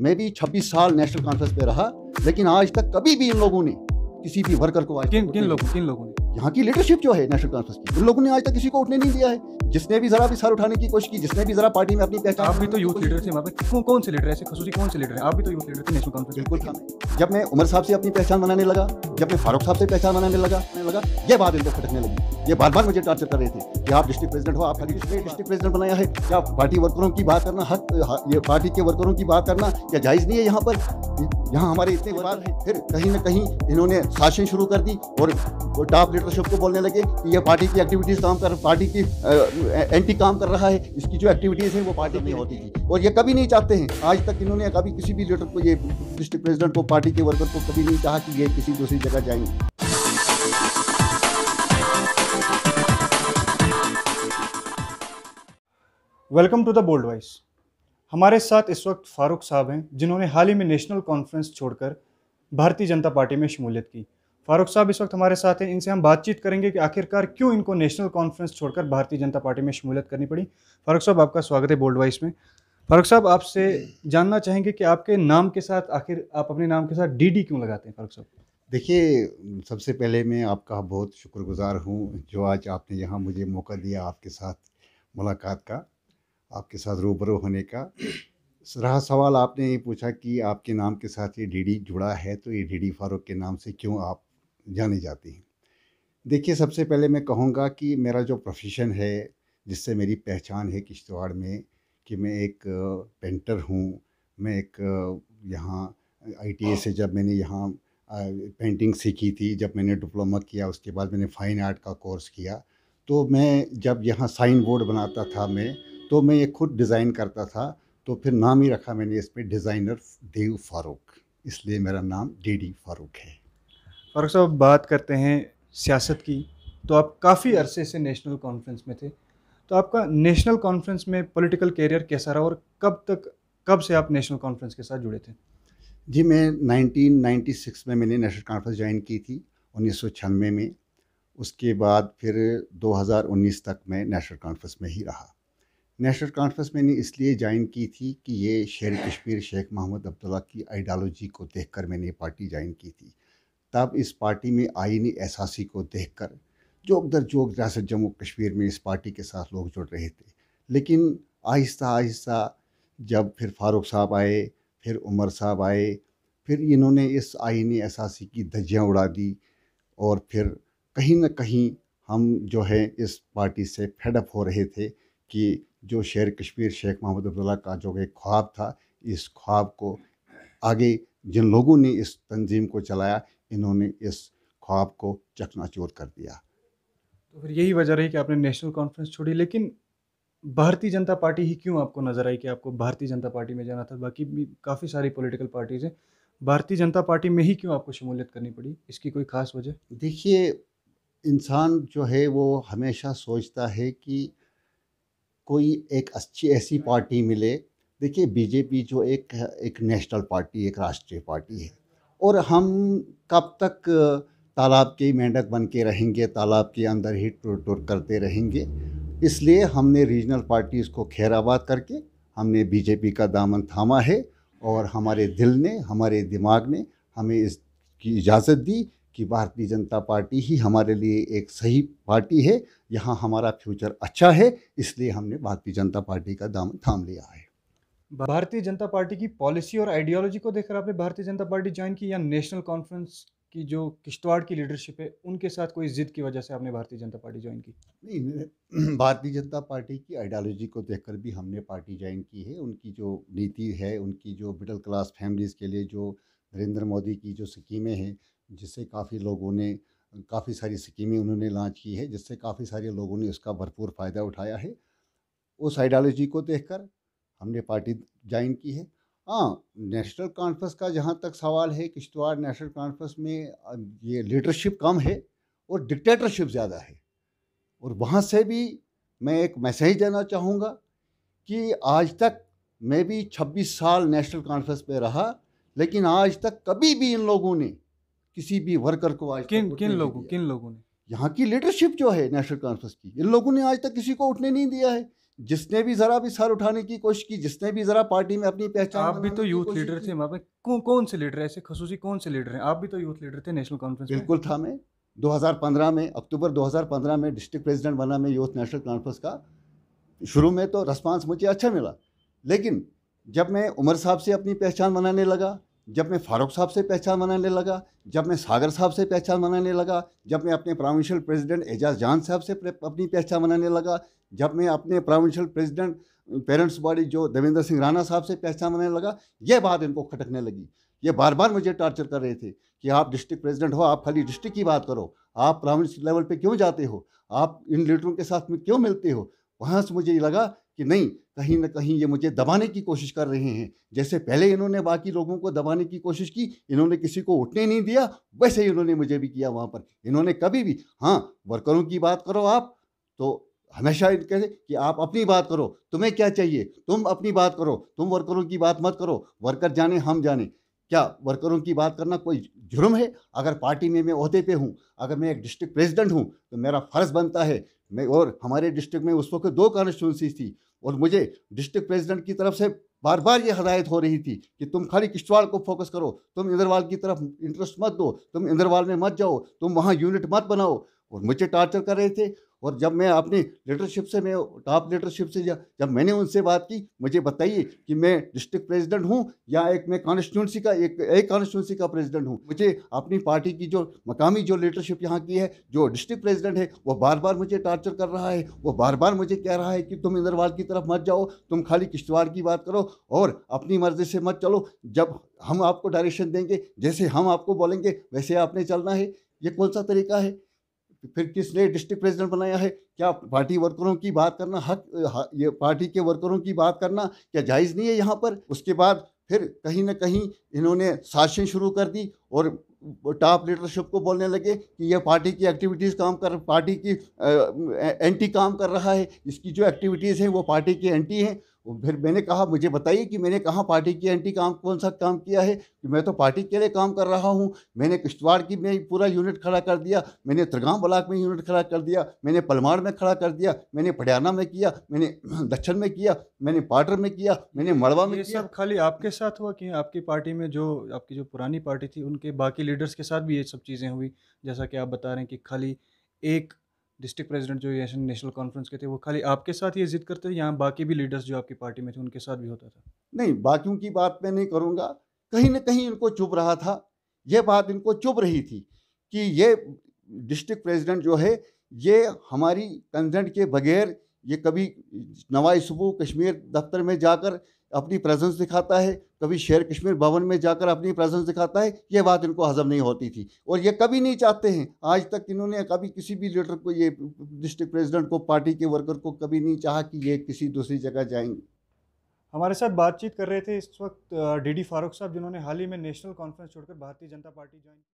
मैं भी 26 साल नेशनल कॉन्फ्रेंस पे रहा लेकिन आज तक कभी भी इन लोगों ने किसी भी वर्कर को आज किन किन लोगों किन लोगों ने यहाँ की लीडरशिप जो है नेशनल कॉन्फ्रेंस की उन लोगों ने आज तक किसी को उठने नहीं दिया है जिसने भी जरा भी सर उठाने की कोशिश की जिसने भी जरा पार्टी में अपनी पहचान आप भी तो यूथ लीडर थे कौन कौन से लीडर ऐसे कौन से लीडर है आप भी तो यूथ लीडर थे नेशनल कॉन्फ्रेंस बिल्कुल था जब मैं उमर साहब से अपनी पहचान बनाने लगा जब मैं फारूक साहब से पहचान बनाने लगा लगा ये बात इनको खटकने लगी ये बार बार मुझे टॉर्चर कर रहे थे कि आप डिस्ट्रिक्ट प्रेसिडेंट हो आप डिस्ट्रिक्ट प्रेसिडेंट बनाया है क्या पार्टी वर्करों की बात करना हक ये पार्टी के वर्करों की बात करना क्या जायज़ नहीं है यहाँ पर यहाँ हमारे इतने बाद फिर कहीं ना कहीं इन्होंने शासन शुरू कर दी और टॉप लीडरशिप को बोलने लगे कि यह पार्टी की एक्टिविटीज़ काम कर पार्टी की एंटी काम कर रहा है इसकी जो एक्टिविटीज़ है वो पार्टी की होती थी और ये कभी नहीं चाहते हैं आज तक इन्होंने कभी किसी भी लीडर को ये डिस्ट्रिक्ट प्रेसिडेंट को पार्टी के वर्कर को कभी नहीं कहा कि ये किसी दूसरी जगह जाएंगे welcome to the bold voice हमारे साथ इस वक्त फारूक साहब हैं जिन्होंने हाल ही में नेशनल कॉन्फ्रेंस छोड़कर भारतीय जनता पार्टी में शमूलियत की फारूक साहब इस वक्त हमारे साथ हैं इनसे हम बातचीत करेंगे कि आखिरकार क्यों इनको नेशनल कॉन्फ्रेंस छोड़कर भारतीय जनता पार्टी में शमूलियत करनी पड़ी फारूक साहब आपका स्वागत है बोल्ड वाइस में फारूक साहब आपसे जानना चाहेंगे कि आपके नाम के साथ आखिर आप अपने नाम के साथ डी क्यों लगाते हैं फारूक साहब देखिए सबसे पहले मैं आपका बहुत शुक्रगुजार हूँ जो आज आपने यहाँ मुझे मौका दिया आपके साथ मुलाकात का आपके साथ रूबरू होने का रहा सवाल आपने ये पूछा कि आपके नाम के साथ ये डीडी जुड़ा है तो ये डीडी फारूक के नाम से क्यों आप जाने जाते हैं देखिए सबसे पहले मैं कहूँगा कि मेरा जो प्रोफेशन है जिससे मेरी पहचान है किश्तवाड़ में कि मैं एक पेंटर हूँ मैं एक यहाँ आई से जब मैंने यहाँ पेंटिंग सीखी थी जब मैंने डिप्लोमा किया उसके बाद मैंने फ़ाइन आर्ट का कोर्स किया तो मैं जब यहाँ साइन बोर्ड बनाता था मैं तो मैं ये खुद डिज़ाइन करता था तो फिर नाम ही रखा मैंने इस पर डिज़ाइनर देव फारूक इसलिए मेरा नाम डी डी फारूक है फारूक साहब बात करते हैं सियासत की तो आप काफ़ी अरसे से नेशनल कॉन्फ्रेंस में थे तो आपका नेशनल कॉन्फ्रेंस में पॉलिटिकल कैरियर कैसा रहा और कब तक कब से आप नेशनल कॉन्फ्रेंस के साथ जुड़े थे जी मैं 1996 में मैंने नेशनल कॉन्फ्रेंस ज्वाइन की थी उन्नीस में उसके बाद फिर 2019 तक मैं नेशनल कॉन्फ्रेंस में ही रहा नेशनल कॉन्फ्रेंस मैंने इसलिए ज्वाइन की थी कि ये शेर कश्मीर शेख महमूद अब्दुल्ला की आइडियालॉजी को देखकर मैंने ये पार्टी ज्वाइन की थी तब इस पार्टी में आइनी एहसासी को देख कर जोक दर जोक रियासत जम्मू कश्मीर में इस पार्टी के साथ लोग जुड़ रहे थे लेकिन आहिस्ता आहिस्ता जब फिर फारूक साहब आए फिर उमर साहब आए फिर इन्होंने इस आइनी एहसासी की धज्जियाँ उड़ा दी और फिर कहीं ना कहीं हम जो है इस पार्टी से फेडअप हो रहे थे कि जो शेर कश्मीर शेख मोहम्मद अब्दुल्ला का जो एक ख्वाब था इस ख्वाब को आगे जिन लोगों ने इस तंजीम को चलाया इन्होंने इस ख्वाब को चकनाचूर कर दिया तो फिर यही वजह रही कि आपने नेशनल कॉन्फ्रेंस छोड़ी लेकिन भारतीय जनता पार्टी ही क्यों आपको नज़र आई कि आपको भारतीय जनता पार्टी में जाना था बाकी भी काफ़ी सारी पॉलिटिकल पार्टीज़ हैं भारतीय जनता पार्टी में ही क्यों आपको शमूलियत करनी पड़ी इसकी कोई ख़ास वजह देखिए इंसान जो है वो हमेशा सोचता है कि कोई एक अच्छी ऐसी पार्टी मिले देखिए बीजेपी जो एक एक नेशनल पार्टी एक राष्ट्रीय पार्टी है और हम कब तक तालाब के मेंढक बन के रहेंगे तालाब के अंदर ही टुर टुर करते रहेंगे इसलिए हमने रीजनल पार्टीज़ को खैराबाद करके हमने बीजेपी का दामन थामा है और हमारे दिल ने हमारे दिमाग ने हमें इसकी इजाज़त दी कि भारतीय जनता पार्टी ही हमारे लिए एक सही पार्टी है यहाँ हमारा फ्यूचर अच्छा है इसलिए हमने भारतीय जनता पार्टी का दाम थाम लिया है भारतीय जनता पार्टी की पॉलिसी और आइडियोलॉजी को देखकर आपने भारतीय जनता पार्टी ज्वाइन की या नेशनल कॉन्फ्रेंस की जो किश्तवाड़ की लीडरशिप है उनके साथ कोई जिद की वजह से आपने भारतीय जनता पार्टी ज्वाइन की नहीं भारतीय जनता पार्टी की आइडियोलॉजी को देखकर भी हमने पार्टी ज्वाइन की है उनकी जो नीति है उनकी जो मिडिल क्लास फैमिलीज़ के लिए जो नरेंद्र मोदी की जो स्कीमें हैं जिससे काफ़ी लोगों ने काफ़ी सारी स्कीमें उन्होंने लॉन्च की है जिससे काफ़ी सारे लोगों ने उसका भरपूर फ़ायदा उठाया है उस आइडियोलॉजी को देखकर हमने पार्टी ज्वाइन की है हाँ नेशनल कॉन्फ्रेंस का जहाँ तक सवाल है किश्तवाड़ नेशनल कॉन्फ्रेंस में ये लीडरशिप कम है और डिक्टेटरशिप ज़्यादा है और वहाँ से भी मैं एक मैसेज देना चाहूँगा कि आज तक मैं भी 26 साल नेशनल कॉन्फ्रेंस पे रहा लेकिन आज तक कभी भी इन लोगों ने किसी भी वर्कर को आज किन किन लोगों किन लोगों ने यहाँ की लीडरशिप जो है नेशनल कॉन्फ्रेंस की इन लोगों ने आज तक किसी को उठने नहीं दिया है जिसने भी जरा भी सर उठाने की कोशिश की जिसने भी जरा पार्टी में अपनी पहचान आप भी तो यूथ लीडर थे वहाँ पे कौन कौन से लीडर ऐसे खसूसी कौन से लीडर हैं आप भी तो यूथ लीडर थे नेशनल कॉन्फ्रेंस बिल्कुल था मैं 2015 में अक्टूबर 2015 में डिस्ट्रिक्ट प्रेसिडेंट बना मैं यूथ नेशनल कॉन्फ्रेंस का शुरू में तो रिस्पॉन्स मुझे अच्छा मिला लेकिन जब मैं उमर साहब से अपनी पहचान बनाने लगा जब मैं फारूक साहब से पहचान बनाने लगा जब मैं सागर साहब से पहचान बनाने लगा जब मैं अपने प्रोविंशियल प्रेसिडेंट एजाज जान साहब से अपनी पहचान बनाने लगा जब मैं अपने प्रोविंशियल प्रेसिडेंट पेरेंट्स बॉडी जो देवेंद्र सिंह राणा साहब से पहचान बनाने लगा ये बात इनको खटकने लगी ये बार बार मुझे टॉर्चर कर रहे थे कि आप डिस्ट्रिक्ट प्रेसिडेंट हो आप खाली डिस्ट्रिक्ट की बात करो आप प्रोविंस लेवल पे क्यों जाते हो आप इन लीडरों के साथ में क्यों मिलते हो वहाँ से मुझे ये लगा कि नहीं कहीं ना कहीं ये मुझे दबाने की कोशिश कर रहे हैं जैसे पहले इन्होंने बाकी लोगों को दबाने की कोशिश की इन्होंने किसी को उठने नहीं दिया वैसे ही इन्होंने मुझे भी किया वहाँ पर इन्होंने कभी भी हाँ वर्करों की बात करो आप तो हमेशा कहते कि आप अपनी बात करो तुम्हें क्या चाहिए तुम अपनी बात करो तुम वर्करों की बात मत करो वर्कर जाने हम जाने क्या वर्करों की बात करना कोई जुर्म है अगर पार्टी में मैं अहदे पे हूँ अगर मैं एक डिस्ट्रिक्ट प्रेसिडेंट हूँ तो मेरा फ़र्ज़ बनता है मैं और हमारे डिस्ट्रिक्ट में उस वक्त दो कॉन्स्टिट्यूंसी थी और मुझे डिस्ट्रिक्ट प्रेसिडेंट की तरफ से बार बार ये हदायत हो रही थी कि तुम खाली किश्तवाड़ को फोकस करो तुम इंद्रवाल की तरफ इंटरेस्ट मत दो तुम इंद्रवाल में मत जाओ तुम वहाँ यूनिट मत बनाओ और मुझे टार्चर कर रहे थे और जब मैं अपनी लीडरशिप से मैं टॉप लीडरशिप से जब मैंने उनसे बात की मुझे बताइए कि मैं डिस्ट्रिक्ट प्रेसिडेंट हूँ या एक मैं कॉन्स्टिट्यूंसी का एक एक कॉन्स्टिट्यूंसी का प्रेसिडेंट हूँ मुझे अपनी पार्टी की जो मकामी जो लीडरशिप यहाँ की है जो डिस्ट्रिक्ट प्रेजिडेंट है वो बार बार मुझे टार्चर कर रहा है वो बार बार मुझे कह रहा है कि तुम इंद्रवाल की तरफ मत जाओ तुम खाली किश्तवाड़ की बात करो और अपनी मर्जी से मत चलो जब हम आपको डायरेक्शन देंगे जैसे हम आपको बोलेंगे वैसे आपने चलना है ये कौन सा तरीका है फिर किसने डिस्ट्रिक्ट प्रेसिडेंट बनाया है क्या पार्टी वर्करों की बात करना हक ये पार्टी के वर्करों की बात करना क्या जायज़ नहीं है यहाँ पर उसके बाद फिर कहीं ना कहीं इन्होंने साजिशें शुरू कर दी और टॉप लीडरशिप को बोलने लगे कि यह पार्टी की एक्टिविटीज़ काम कर पार्टी की एंटी काम कर रहा है इसकी जो एक्टिविटीज़ हैं वो पार्टी की एंटी हैं फिर मैंने कहा मुझे बताइए कि मैंने कहाँ पार्टी की एंटी काम कौन सा काम किया है कि मैं तो पार्टी के लिए काम कर रहा हूँ मैंने किश्तवाड़ की में पूरा यूनिट खड़ा कर दिया मैंने त्रिगांव ब्लाक में यूनिट खड़ा कर दिया मैंने पलमाड़ में खड़ा कर दिया मैंने पटियाना में किया मैंने दक्षिण में किया मैंने पाटर में किया मैंने मड़वा में किया सब खाली आपके साथ हुआ कि आपकी पार्टी में जो आपकी जो पुरानी पार्टी थी उनके बाकी लीडर्स के साथ भी ये सब चीज़ें हुई जैसा कि आप बता रहे हैं कि खाली एक डिस्ट्रिक्ट प्रेसिडेंट जो एशियन नेशनल कॉन्फ्रेंस के थे वो खाली आपके साथ ये जिद करते थे यहाँ बाकी भी लीडर्स जो आपकी पार्टी में थे उनके साथ भी होता था नहीं बाकियों की बात मैं नहीं करूँगा कहीं ना कहीं इनको चुप रहा था ये बात इनको चुप रही थी कि ये डिस्ट्रिक्ट प्रेसिडेंट जो है ये हमारी कंसेंट के बगैर ये कभी नवाज सुबह कश्मीर दफ्तर में जाकर अपनी प्रेजेंस दिखाता है कभी शेर कश्मीर भवन में जाकर अपनी प्रेजेंस दिखाता है ये बात इनको हजम नहीं होती थी और ये कभी नहीं चाहते हैं आज तक इन्होंने कभी किसी भी लीडर को ये डिस्ट्रिक्ट प्रेसिडेंट को पार्टी के वर्कर को कभी नहीं चाहा कि ये किसी दूसरी जगह जाएंगे हमारे साथ बातचीत कर रहे थे इस वक्त डीडी फारूक साहब जिन्होंने हाल ही में नेशनल कॉन्फ्रेंस छोड़कर भारतीय जनता पार्टी ज्वाइन